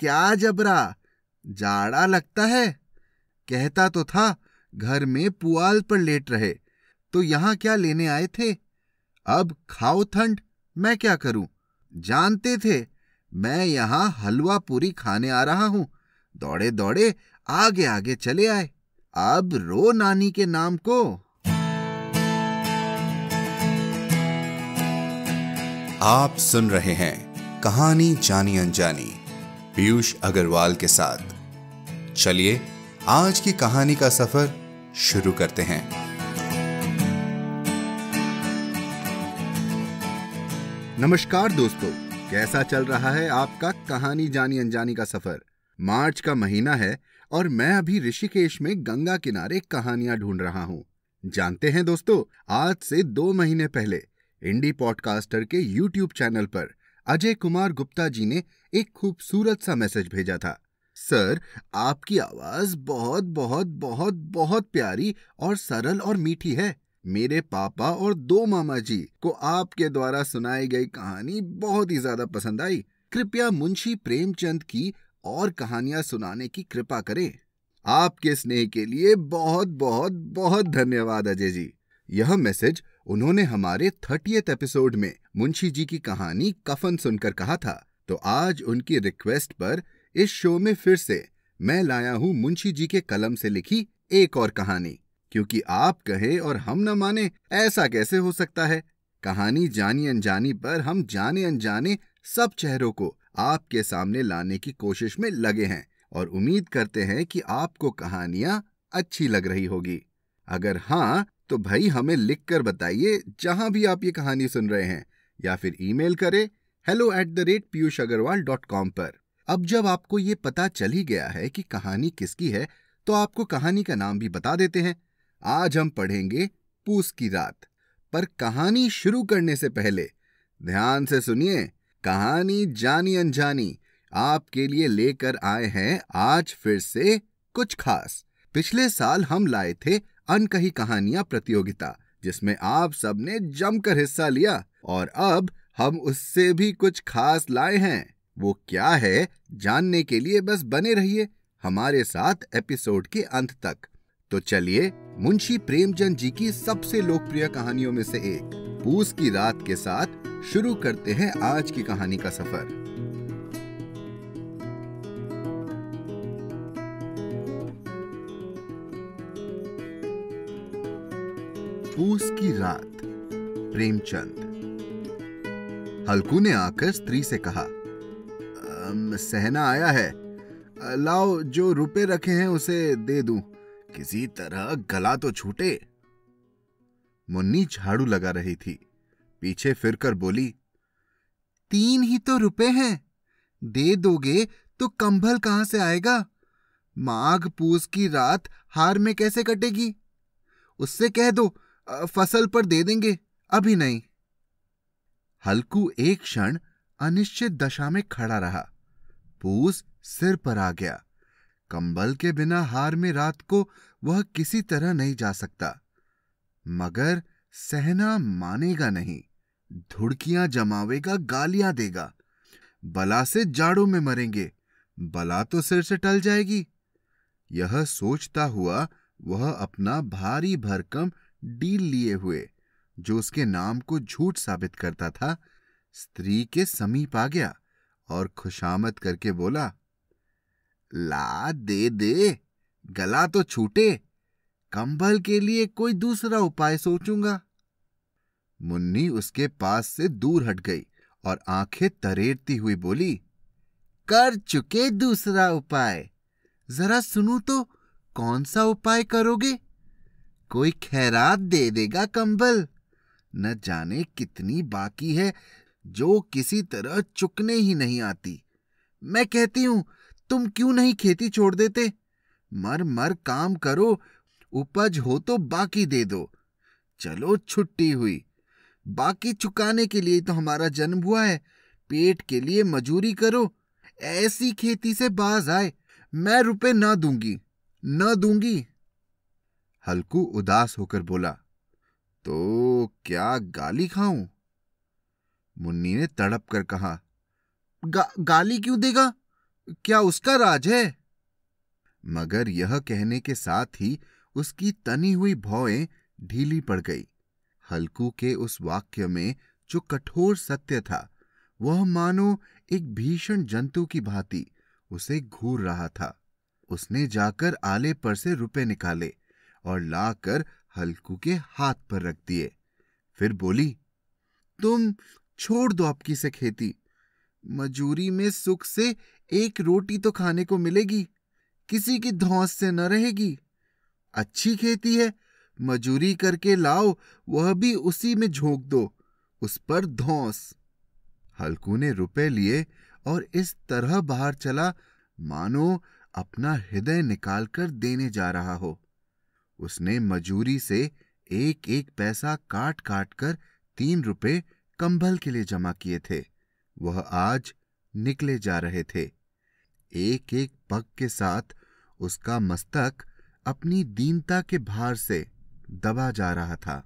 क्या जबरा जाड़ा लगता है कहता तो था घर में पुआल पर लेट रहे तो यहाँ क्या लेने आए थे अब खाओ ठंड मैं क्या करूं जानते थे मैं यहाँ हलवा पूरी खाने आ रहा हूं दौड़े दौड़े आगे आगे चले आए अब रो नानी के नाम को आप सुन रहे हैं कहानी जानी अनजानी पीयूष अग्रवाल के साथ चलिए आज की कहानी का सफर शुरू करते हैं नमस्कार दोस्तों कैसा चल रहा है आपका कहानी जानी अनजानी का सफर मार्च का महीना है और मैं अभी ऋषिकेश में गंगा किनारे कहानियां ढूंढ रहा हूं जानते हैं दोस्तों आज से दो महीने पहले इंडी पॉडकास्टर के यूट्यूब चैनल पर अजय कुमार गुप्ता जी ने एक खूबसूरत सा मैसेज भेजा था सर आपकी आवाज बहुत बहुत बहुत बहुत प्यारी और सरल और मीठी है मेरे पापा और दो मामा जी को आपके द्वारा सुनाई गई कहानी बहुत ही ज्यादा पसंद आई कृपया मुंशी प्रेमचंद की और कहानियां सुनाने की कृपा करें आपके स्नेह के लिए बहुत बहुत बहुत धन्यवाद अजय जी यह मैसेज उन्होंने हमारे थर्टियथ एपिसोड में मुंशी जी की कहानी कफन सुनकर कहा था तो आज उनकी रिक्वेस्ट पर इस शो में फिर से मैं लाया हूं मुंशी जी के कलम से लिखी एक और कहानी क्योंकि आप कहे और हम न माने ऐसा कैसे हो सकता है कहानी जानी अनजानी पर हम जाने अनजाने सब चेहरों को आपके सामने लाने की कोशिश में लगे हैं और उम्मीद करते हैं कि आपको कहानियां अच्छी लग रही होगी अगर हाँ तो भाई हमें लिख कर बताइए जहां भी आप ये कहानी सुन रहे हैं या फिर ईमेल करें hello at the rate Piyush Agarwal dot com पर अब जब आपको ये पता चल ही गया है कि कहानी किसकी है तो आपको कहानी का नाम भी बता देते हैं आज हम पढ़ेंगे पूस की रात पर कहानी शुरू करने से पहले ध्यान से सुनिए कहानी जानी अनजानी आपके लिए लेकर आए हैं आज फिर से कुछ खास पिछले साल हम लाए थे अनकही कहानियां प्रतियोगिता जिसमें आप सबने जमकर हिस्सा लिया और अब हम उससे भी कुछ खास लाए हैं वो क्या है जानने के लिए बस बने रहिए हमारे साथ एपिसोड के अंत तक तो चलिए मुंशी प्रेमचंद जी की सबसे लोकप्रिय कहानियों में से एक पूस की रात के साथ शुरू करते हैं आज की कहानी का सफर पूस की रात प्रेमचंद हल्कू ने आकर स्त्री से कहा सहना आया है लाओ जो रुपए रखे हैं उसे दे दूं किसी तरह गला तो छूटे मुन्नी झाड़ू लगा रही थी पीछे फिरकर बोली तीन ही तो रुपए हैं दे दोगे तो कंबल कहां से आएगा माघ पूस की रात हार में कैसे कटेगी उससे कह दो फसल पर दे देंगे अभी नहीं हल्कू एक क्षण अनिश्चित दशा में खड़ा रहा पूस सिर पर आ गया कंबल के बिना हार में रात को वह किसी तरह नहीं जा सकता मगर सहना मानेगा नहीं धुड़कियां जमावेगा गालियां देगा बला से जाड़ों में मरेंगे बला तो सिर से टल जाएगी यह सोचता हुआ वह अपना भारी भरकम डील लिए हुए जो उसके नाम को झूठ साबित करता था स्त्री के समीप आ गया और खुशामद करके बोला ला दे दे गला तो छूटे कंबल के लिए कोई दूसरा उपाय सोचूंगा मुन्नी उसके पास से दूर हट गई और आंखें तरेरती हुई बोली कर चुके दूसरा उपाय जरा सुनू तो कौन सा उपाय करोगे कोई खैरात दे देगा कंबल न जाने कितनी बाकी है जो किसी तरह चुकने ही नहीं आती मैं कहती हूं तुम क्यों नहीं खेती छोड़ देते मर मर काम करो उपज हो तो बाकी दे दो चलो छुट्टी हुई बाकी चुकाने के लिए तो हमारा जन्म हुआ है पेट के लिए मजूरी करो ऐसी खेती से बाज आए मैं रुपए ना दूंगी ना दूंगी हल्कू उदास होकर बोला तो क्या गाली खाऊं मुन्नी ने तड़प कर कहा गा, गाली क्यों देगा क्या उसका राज है मगर यह कहने के साथ ही उसकी तनी हुई भौएं ढीली पड़ गई हल्कू के उस वाक्य में जो कठोर सत्य था वह मानो एक भीषण जंतु की भांति उसे घूर रहा था उसने जाकर आले पर से रुपए निकाले और लाकर हल्कू के हाथ पर रख दिए फिर बोली तुम छोड़ दो आपकी से खेती मजूरी में सुख से एक रोटी तो खाने को मिलेगी किसी की धौस से न रहेगी अच्छी खेती है मजूरी करके लाओ वह भी उसी में झोंक दो उस पर धौस हल्कू ने रुपए लिए और इस तरह बाहर चला मानो अपना हृदय निकालकर देने जा रहा हो उसने मजूरी से एक एक पैसा काट काट कर तीन रुपए कंबल के लिए जमा किए थे वह आज निकले जा रहे थे एक एक पग के साथ उसका मस्तक अपनी दीनता के भार से दबा जा रहा था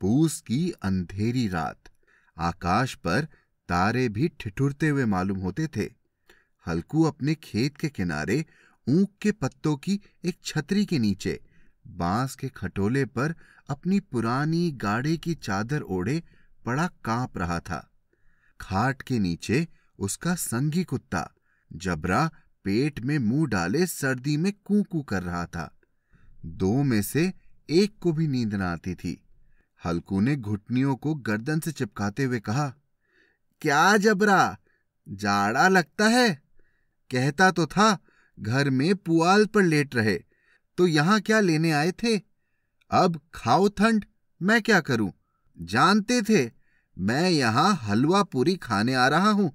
पूस की अंधेरी रात आकाश पर तारे भी ठिठुरते हुए मालूम होते थे हल्कू अपने खेत के किनारे ऊंक के पत्तों की एक छतरी के नीचे बांस के खटोले पर अपनी पुरानी गाड़े की चादर ओढ़े बड़ा कांप रहा था खाट के नीचे उसका संगी कुत्ता जबरा पेट में मुंह डाले सर्दी में कूकू कर रहा था दो में से एक को भी नींद न आती थी हल्कू ने घुटनियों को गर्दन से चिपकाते हुए कहा क्या जबरा जाड़ा लगता है कहता तो था घर में पुआल पर लेट रहे तो यहां क्या लेने आए थे अब खाओ ठंड मैं क्या करूं जानते थे मैं यहां हलवा पूरी खाने आ रहा हूं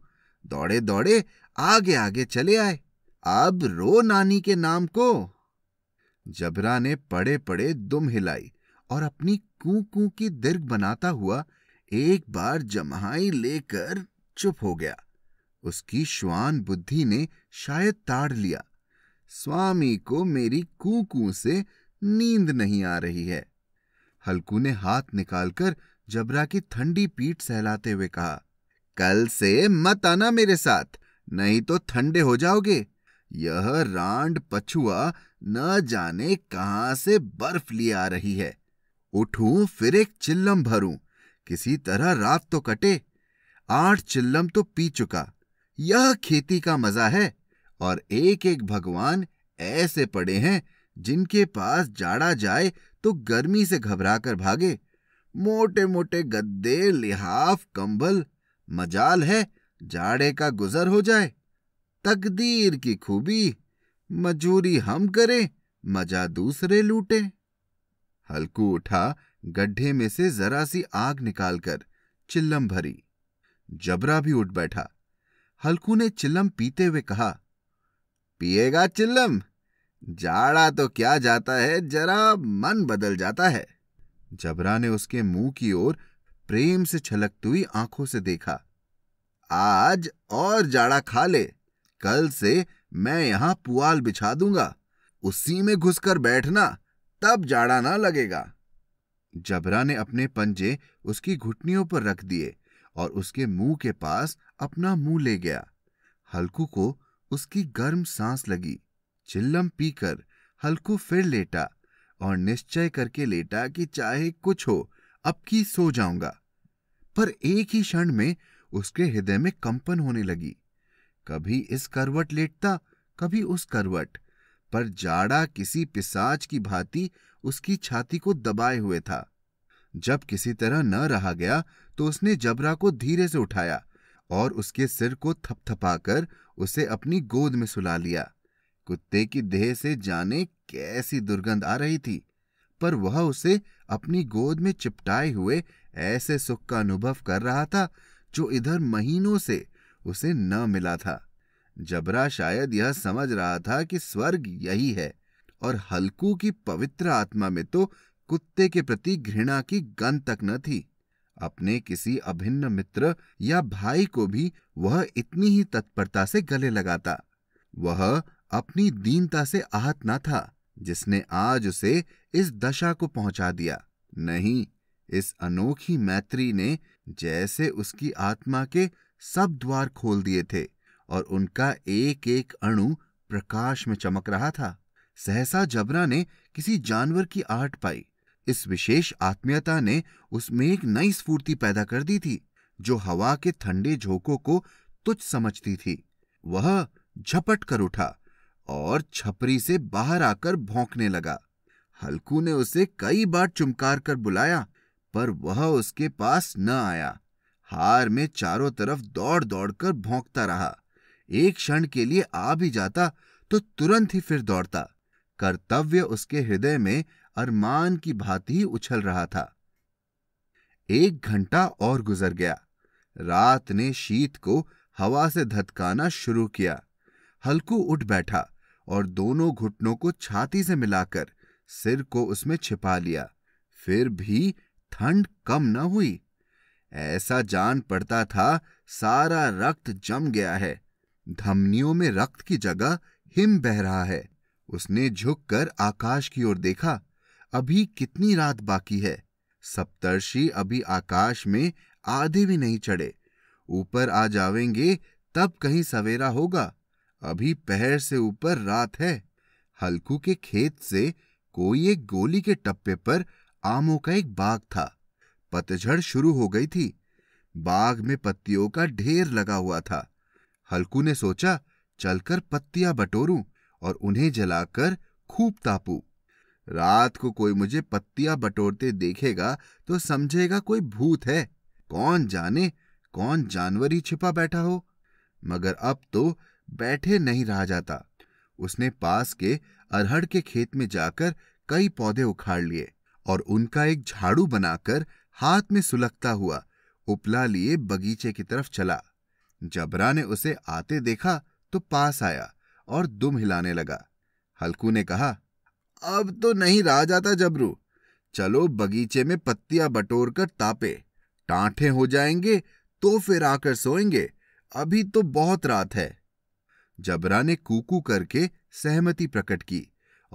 दौड़े दौड़े आगे आगे चले आए अब रो नानी के नाम को जबरा ने पड़े पड़े दुम हिलाई और अपनी कू कू की दीर्घ बनाता हुआ एक बार जमहाई लेकर चुप हो गया उसकी श्वान बुद्धि ने शायद ताड़ लिया स्वामी को मेरी कूकू से नींद नहीं आ रही है हल्कू ने हाथ निकालकर जबरा की ठंडी पीठ सहलाते हुए कहा कल से मत आना मेरे साथ नहीं तो ठंडे हो जाओगे यह रांड पछुआ न जाने कहां से बर्फ लिए आ रही है उठूं फिर एक चिल्लम भरूं किसी तरह रात तो कटे आठ चिल्लम तो पी चुका यह खेती का मजा है और एक एक भगवान ऐसे पड़े हैं जिनके पास जाड़ा जाए तो गर्मी से घबराकर भागे मोटे मोटे गद्दे लिहाफ कंबल मजाल है जाड़े का गुजर हो जाए तकदीर की खूबी मजूरी हम करें मजा दूसरे लूटे हल्कू उठा गड्ढे में से जरा सी आग निकालकर चिल्लम भरी जबरा भी उठ बैठा हल्कू ने चिल्लम पीते हुए कहा पिएगा चिल्लम जाड़ा तो क्या जाता है जरा मन बदल जाता है जबरा ने उसके मुंह की ओर प्रेम से छलकती हुई आंखों से देखा आज और जाड़ा खा ले कल से मैं यहां पुआल बिछा दूंगा उसी में घुसकर बैठना तब जाड़ा ना लगेगा जबरा ने अपने पंजे उसकी घुटनियों पर रख दिए और उसके मुंह के पास अपना मुंह ले गया हल्कू को उसकी गर्म सांस लगी चिल्लम पीकर हल्कू फिर लेटा और निश्चय करके लेटा कि चाहे कुछ हो अब की सो जाऊंगा पर एक ही क्षण में उसके हृदय में कंपन होने लगी कभी इस करवट लेटता कभी उस करवट पर जाड़ा किसी पिसाच की भांति उसकी छाती को दबाए हुए था जब किसी तरह न रहा गया तो उसने जबरा को धीरे से उठाया और उसके सिर को थपथपाकर उसे अपनी गोद में सुला लिया कुत्ते की देह से जाने कैसी दुर्गंध आ रही थी पर वह उसे अपनी गोद में चिपटाए हुए ऐसे सुख का अनुभव कर रहा था जो इधर महीनों से उसे न मिला था जबरा शायद यह समझ रहा था कि स्वर्ग यही है और हल्कू की पवित्र आत्मा में तो कुत्ते के प्रति घृणा की गन तक न थी अपने किसी अभिन्न मित्र या भाई को भी वह इतनी ही तत्परता से गले लगाता वह अपनी दीनता से आहत न था जिसने आज उसे इस दशा को पहुंचा दिया नहीं इस अनोखी मैत्री ने जैसे उसकी आत्मा के सब द्वार खोल दिए थे और उनका एक एक अणु प्रकाश में चमक रहा था सहसा जबरा ने किसी जानवर की आहट पाई इस विशेष आत्मीयता ने उसमें एक नई स्फूर्ति पैदा कर दी थी जो हवा के ठंडे झोंकों को तुच्छ समझती थी वह झपट कर उठा और छपरी से बाहर आकर भौंकने लगा हल्कू ने उसे कई बार चुमकार कर बुलाया पर वह उसके पास न आया हार में चारों तरफ दौड़ दौड़कर भौंकता रहा एक क्षण के लिए आ भी जाता तो तुरंत ही फिर दौड़ता कर्तव्य उसके हृदय में अरमान की भांति उछल रहा था एक घंटा और गुजर गया रात ने शीत को हवा से धतकाना शुरू किया हल्कू उठ बैठा और दोनों घुटनों को छाती से मिलाकर सिर को उसमें छिपा लिया फिर भी ठंड कम न हुई ऐसा जान पड़ता था सारा रक्त जम गया है धमनियों में रक्त की जगह हिम बह रहा है उसने झुककर आकाश की ओर देखा अभी कितनी रात बाकी है सप्तर्षि अभी आकाश में आधे भी नहीं चढ़े ऊपर आ जावेंगे तब कहीं सवेरा होगा अभी पहर से ऊपर रात है हल्कू के खेत से कोई एक गोली के टप्पे पर आमों का एक बाग था पतझड़ शुरू हो गई थी बाग में पत्तियों का ढेर लगा हुआ था हल्कू ने सोचा चलकर पत्तियां बटोरूं और उन्हें जलाकर खूब तापूं। रात को कोई मुझे पत्तियां बटोरते देखेगा तो समझेगा कोई भूत है कौन जाने कौन जानवर ही छिपा बैठा हो मगर अब तो बैठे नहीं रहा जाता उसने पास के अरहड़ के खेत में जाकर कई पौधे उखाड़ लिए और उनका एक झाड़ू बनाकर हाथ में सुलगता हुआ उपला लिए बगीचे की तरफ चला जबरा ने उसे आते देखा तो पास आया और दुम हिलाने लगा हल्कू ने कहा अब तो नहीं रहा जाता जबरू चलो बगीचे में पत्तियां बटोर कर तापे टांठे हो जाएंगे तो फिर आकर सोएंगे अभी तो बहुत रात है जबरा ने कुकू करके सहमति प्रकट की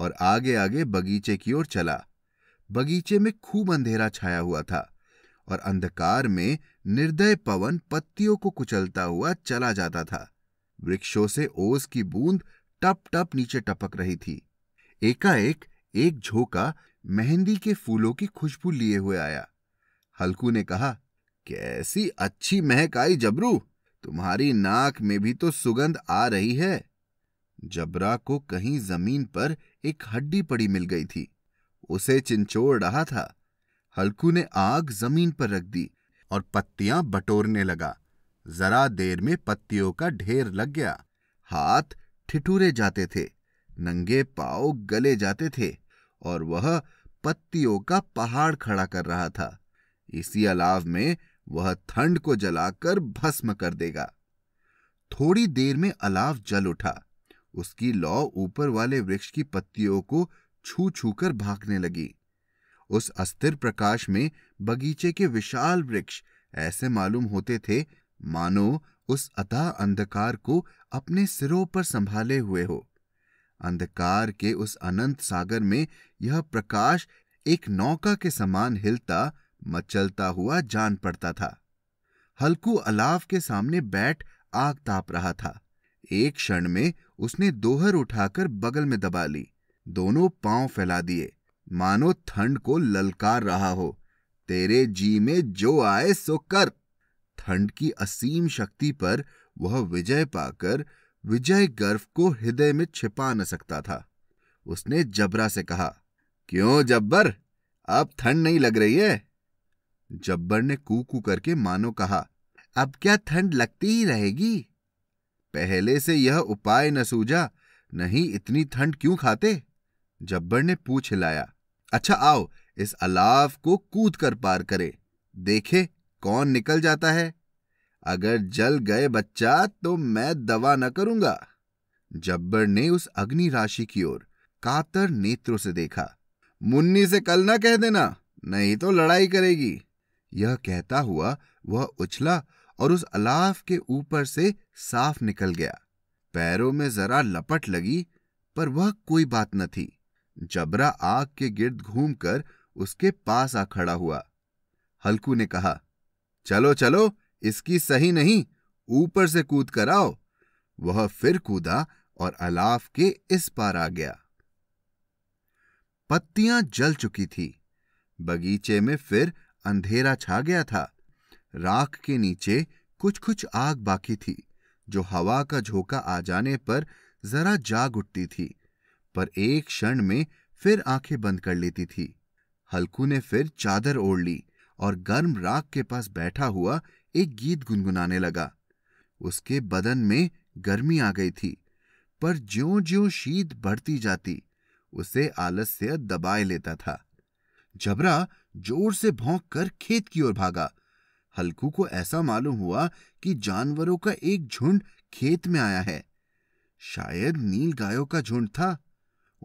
और आगे आगे बगीचे की ओर चला बगीचे में खूब अंधेरा छाया हुआ था और अंधकार में निर्दय पवन पत्तियों को कुचलता हुआ चला जाता था वृक्षों से ओस की बूंद टप टप नीचे टपक रही थी एकाएक एक झोंका मेहंदी के फूलों की खुशबू लिए हुए आया हल्कू ने कहा कैसी अच्छी महक आई जबरू तुम्हारी नाक में भी तो सुगंध आ रही है जबरा को कहीं जमीन पर एक हड्डी पड़ी मिल गई थी उसे चिंचोड़ रहा था हल्कू ने आग जमीन पर रख दी और पत्तियां बटोरने लगा जरा देर में पत्तियों का ढेर लग गया हाथ ठिठुरे जाते थे नंगे पाव गले जाते थे और वह पत्तियों का पहाड़ खड़ा कर रहा था इसी अलाव में वह ठंड को जलाकर भस्म कर देगा थोड़ी देर में अलाव जल उठा उसकी लौ ऊपर वाले वृक्ष की पत्तियों को छू छू कर भागने लगी उस अस्थिर प्रकाश में बगीचे के विशाल वृक्ष ऐसे मालूम होते थे मानो उस अतः अंधकार को अपने सिरों पर संभाले हुए हो अंधकार के उस अनंत सागर में यह प्रकाश एक नौका के समान हिलता मचलता हुआ जान पड़ता था हल्कू अलाव के सामने बैठ आग ताप रहा था एक क्षण में उसने दोहर उठाकर बगल में दबा ली दोनों पांव फैला दिए मानो ठंड को ललकार रहा हो तेरे जी में जो आए सो कर ठंड की असीम शक्ति पर वह विजय पाकर विजय गर्व को हृदय में छिपा न सकता था उसने जबरा से कहा क्यों जब्बर अब ठंड नहीं लग रही है जब्बर ने कू कू करके मानो कहा अब क्या ठंड लगती ही रहेगी पहले से यह उपाय न सूझा नहीं इतनी ठंड क्यों खाते जब्बर ने पूछ हिलाया अच्छा आओ इस अलाव को कूद कर पार करे देखे कौन निकल जाता है अगर जल गए बच्चा तो मैं दवा न करूंगा जब्बर ने उस अग्नि राशि की ओर कातर नेत्रों से देखा मुन्नी से कल ना कह देना नहीं तो लड़ाई करेगी यह कहता हुआ वह उछला और उस अलाफ के ऊपर से साफ निकल गया पैरों में जरा लपट लगी पर वह कोई बात न थी जबरा आग के गिर्द घूमकर उसके पास आ खड़ा हुआ हल्कू ने कहा चलो चलो इसकी सही नहीं ऊपर से कूद कर आओ वह फिर कूदा और अलाफ के इस पार आ गया पत्तियां जल चुकी थी बगीचे में फिर अंधेरा छा गया था राख के नीचे कुछ कुछ आग बाकी थी जो हवा का झोंका आ जाने पर जरा जाग उठती थी पर एक क्षण में फिर आंखें बंद कर लेती थी हल्कू ने फिर चादर ओढ़ ली और गर्म राख के पास बैठा हुआ एक गीत गुनगुनाने लगा उसके बदन में गर्मी आ गई थी पर ज्यो ज्यो शीत बढ़ती जाती उसे आलस्य दबाए लेता था जबरा जोर से भौंक कर खेत की ओर भागा हल्कू को ऐसा मालूम हुआ कि जानवरों का एक झुंड खेत में आया है शायद नील गायों का झुंड था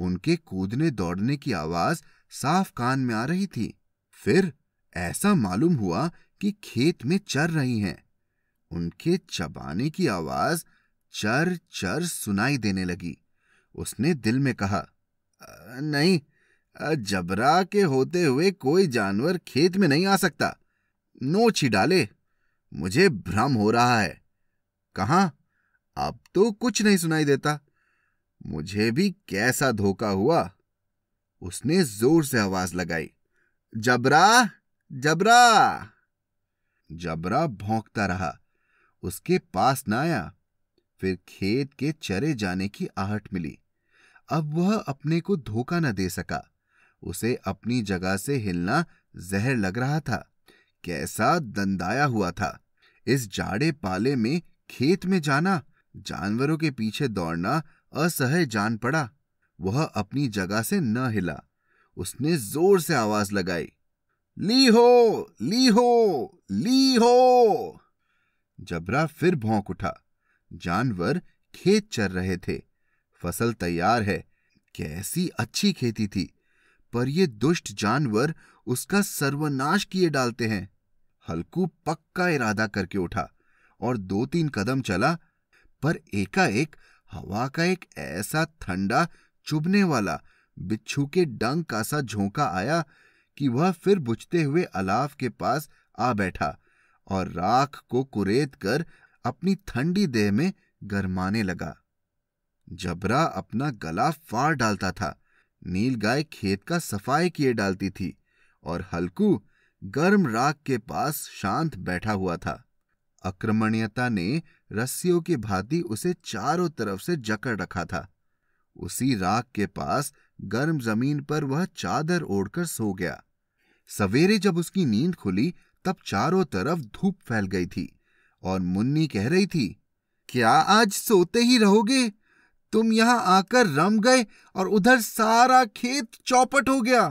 उनके कूदने दौड़ने की आवाज साफ कान में आ रही थी फिर ऐसा मालूम हुआ कि खेत में चर रही हैं उनके चबाने की आवाज चर चर सुनाई देने लगी उसने दिल में कहा नहीं जबरा के होते हुए कोई जानवर खेत में नहीं आ सकता नो छिडाले डाले मुझे भ्रम हो रहा है कहा अब तो कुछ नहीं सुनाई देता मुझे भी कैसा धोखा हुआ उसने जोर से आवाज लगाई जबरा जबरा जबरा भौंकता रहा उसके पास ना आया फिर खेत के चरे जाने की आहट मिली अब वह अपने को धोखा न दे सका उसे अपनी जगह से हिलना जहर लग रहा था कैसा दंदाया हुआ था इस जाड़े पाले में खेत में जाना जानवरों के पीछे दौड़ना असहज जान पड़ा वह अपनी जगह से न हिला उसने जोर से आवाज लगाई ली हो ली हो ली हो जबरा फिर भौंक उठा जानवर खेत चर रहे थे फसल तैयार है कैसी अच्छी खेती थी पर ये दुष्ट जानवर उसका सर्वनाश किए डालते हैं हल्कू पक्का इरादा करके उठा और दो तीन कदम चला पर एकाएक हवा का एक ऐसा ठंडा चुभने वाला बिच्छू के डंक का सा झोंका आया कि वह फिर बुझते हुए अलाव के पास आ बैठा और राख को कुरेद कर अपनी ठंडी देह में गरमाने लगा जबरा अपना गला फाड़ डालता था नील गाय खेत का सफाई किए डालती थी और हल्कू गर्म राख के पास शांत बैठा हुआ था अक्रमणीयता ने रस्सियों की भांति उसे चारों तरफ से जकड़ रखा था उसी राख के पास गर्म जमीन पर वह चादर ओढ़कर सो गया सवेरे जब उसकी नींद खुली तब चारों तरफ धूप फैल गई थी और मुन्नी कह रही थी क्या आज सोते ही रहोगे तुम यहां आकर रम गए और उधर सारा खेत चौपट हो गया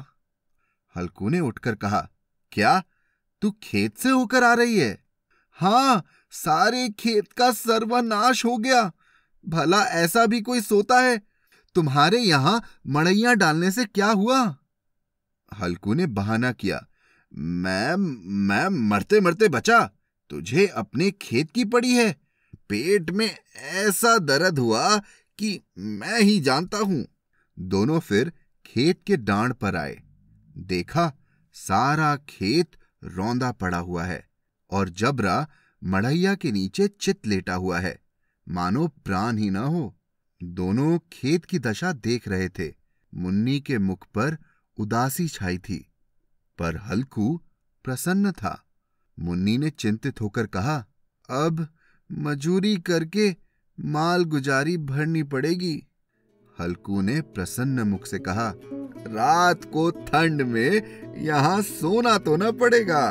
हल्कू ने उठकर कहा क्या तू खेत से होकर आ रही है हाँ सारे खेत का सर्वनाश हो गया भला ऐसा भी कोई सोता है तुम्हारे यहां मड़ैया डालने से क्या हुआ हल्कू ने बहाना किया मैं मैं मरते मरते बचा तुझे अपने खेत की पड़ी है पेट में ऐसा दर्द हुआ कि मैं ही जानता हूं दोनों फिर खेत के डांड पर आए देखा सारा खेत रौंदा पड़ा हुआ है और जबरा मड़ैया के नीचे चित लेटा हुआ है मानो प्राण ही ना हो दोनों खेत की दशा देख रहे थे मुन्नी के मुख पर उदासी छाई थी पर हल्कू प्रसन्न था मुन्नी ने चिंतित होकर कहा अब मजूरी करके माल गुजारी भरनी पड़ेगी हल्कू ने प्रसन्न मुख से कहा रात को ठंड में यहाँ सोना तो न पड़ेगा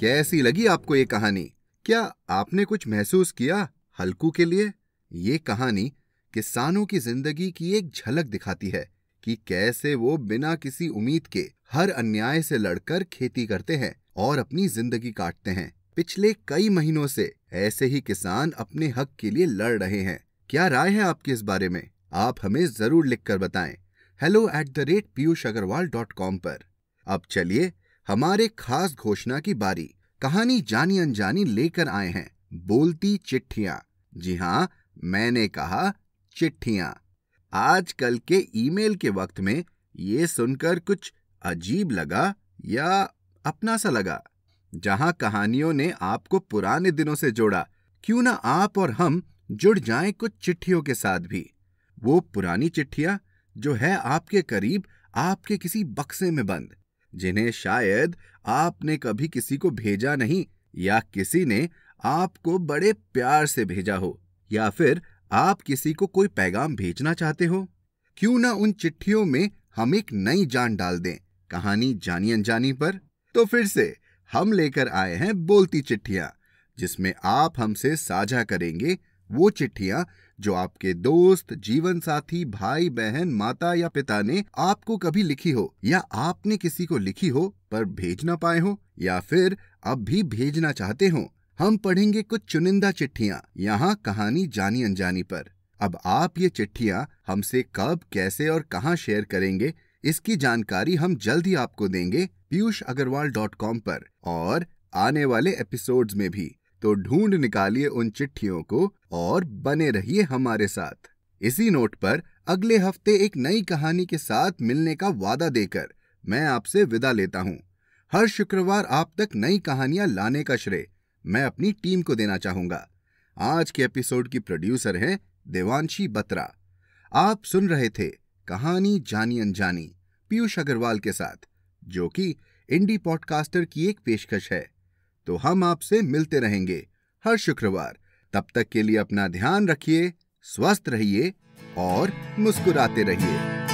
कैसी लगी आपको ये कहानी क्या आपने कुछ महसूस किया हल्कू के लिए ये कहानी किसानों की जिंदगी की एक झलक दिखाती है कि कैसे वो बिना किसी उम्मीद के हर अन्याय से लड़कर खेती करते हैं और अपनी जिंदगी काटते हैं पिछले कई महीनों से ऐसे ही किसान अपने हक के लिए लड़ रहे हैं क्या राय है आपकी इस बारे में आप हमें जरूर लिखकर बताएं hello at the rate Piyush Agarwal dot com पर अब चलिए हमारे खास घोषणा की बारी कहानी जानी अनजानी लेकर आए हैं बोलती चिट्ठियां जी हां मैंने कहा चिट्ठियां आजकल के ईमेल के वक्त में ये सुनकर कुछ अजीब लगा या अपना सा लगा जहां कहानियों ने आपको पुराने दिनों से जोड़ा क्यों ना आप और हम जुड़ जाएं कुछ चिट्ठियों के साथ भी वो पुरानी चिट्ठियां जो है आपके करीब आपके किसी बक्से में बंद जिन्हें शायद आपने कभी किसी को भेजा नहीं या किसी ने आपको बड़े प्यार से भेजा हो या फिर आप किसी को कोई पैगाम भेजना चाहते हो क्यों ना उन चिट्ठियों में हम एक नई जान डाल दें कहानी जानी अनजानी पर तो फिर से हम लेकर आए हैं बोलती चिट्ठियां जिसमें आप हमसे साझा करेंगे वो चिट्ठियां जो आपके दोस्त जीवन साथी भाई बहन माता या पिता ने आपको कभी लिखी हो या आपने किसी को लिखी हो पर भेज ना पाए हो या फिर अब भी भेजना चाहते हो हम पढ़ेंगे कुछ चुनिंदा चिट्ठियाँ यहाँ कहानी जानी अनजानी पर अब आप ये चिट्ठिया हमसे कब कैसे और कहाँ शेयर करेंगे इसकी जानकारी हम जल्द ही आपको देंगे पीयूष अग्रवाल डॉट कॉम पर और आने वाले एपिसोड्स में भी तो ढूंढ निकालिए उन चिट्ठियों को और बने रहिए हमारे साथ इसी नोट पर अगले हफ्ते एक नई कहानी के साथ मिलने का वादा देकर मैं आपसे विदा लेता हूँ हर शुक्रवार आप तक नई कहानियां लाने का श्रेय मैं अपनी टीम को देना चाहूंगा आज के एपिसोड की प्रोड्यूसर हैं देवांशी बत्रा आप सुन रहे थे कहानी जानी अनजानी पीयूष अग्रवाल के साथ जो कि इंडी पॉडकास्टर की एक पेशकश है तो हम आपसे मिलते रहेंगे हर शुक्रवार तब तक के लिए अपना ध्यान रखिए स्वस्थ रहिए और मुस्कुराते रहिए